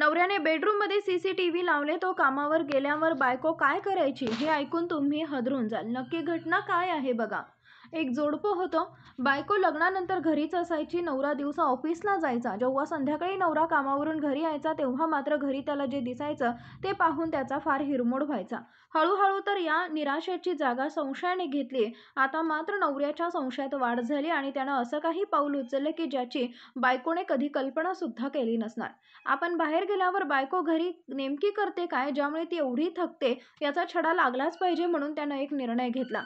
नवऱ्याने बेडरूममध्ये C C T लावले तो कामावर गेल्यावर बायको काय करायची हे ऐकून तुम्ही हदरून जाल नक्की घटना काय आहे बघा एक जोडपं होतं बायको लग्नानंतर घरीच असायची नवरा दिवसा ऑफिसला जायचा जेव्हा संध्याकाळी नवरा कामावरून घरी यायचा तेव्हा मात्र घरी त्याला जे दिसायचं ते पाहून त्याचा फार हिरमोड व्हायचा हळूहळू तर या निराशेची जागा संशयाने घेतली आता मात्र नवऱ्याच्या संशयात वाढ झाली आणि त्यानं असं काही पाऊल उचललं की ज्याची बायकोने कधी कल्पना सुद्धा केली नसणार आपण बाहेर गेल्यावर बायको घरी नेमकी करते काय ज्यामुळे ती एवढी थकते याचा छडा लागलाच पाहिजे म्हणून त्यानं एक निर्णय घेतला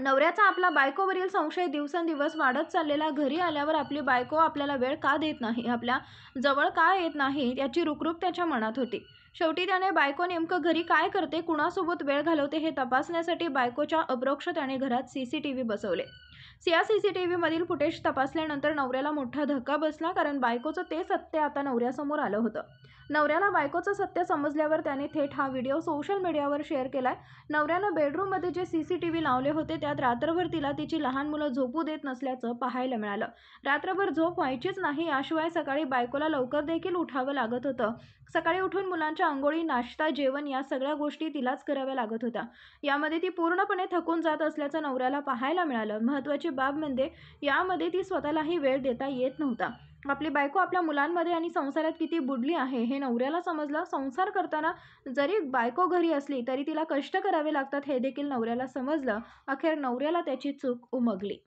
नवऱ्याचा आपला बायकोवरील संशय दिवसेंदिवस वाढत चाललेला घरी आल्यावर आपली बायको आपल्याला वेळ का देत नाही आपल्या जवळ का येत नाही याची रुकरुक त्याच्या मनात होती शेवटी त्याने बायको नेमकं घरी काय करते कुणासोबत वेळ घालवते हे तपासण्यासाठी बायकोच्या अप्रोक्ष त्याने घरात सी सी टी व्ही बसवले Siya C C T footage तपासल्यानंतर नवऱ्याला मोठा धक्का बसला कारण बायकोचं ते सत्य आता नवऱ्यासमोर आलं होतं नवऱ्याला बायकोचं सत्य समजल्यावर त्याने थेट हा व्हिडिओ सोशल मीडियावर शेअर केलाय नवऱ्यानं बेडरूममध्ये जे सीसीटीव्ही लावले होते त्यात रात्रभर तिला तिची लहान मुलं झोपू देत नसल्याचं पाहायला मिळालं रात्रभर झोप व्हायचीच नाही याशिवाय सकाळी बायकोला लवकर देखील उठावं लागत होतं सकाळी उठून मुलांच्या अंघोळी नाश्ता जेवण या सगळ्या गोष्टी तिलाच कराव्या लागत होत्या यामध्ये ती पूर्णपणे थकून जात असल्याचं नवऱ्याला पाहायला मिळालं महत्व महत्त्वाची बाब म्हणजे यामध्ये ती स्वतःलाही वेळ देता येत नव्हता आपली बायको आपल्या मुलांमध्ये आणि संसारात किती बुडली आहे हे नवऱ्याला समजलं संसार करताना जरी बायको घरी असली तरी तिला कष्ट करावे लागतात हे देखील नवऱ्याला समजलं अखेर नवऱ्याला त्याची चूक उमगली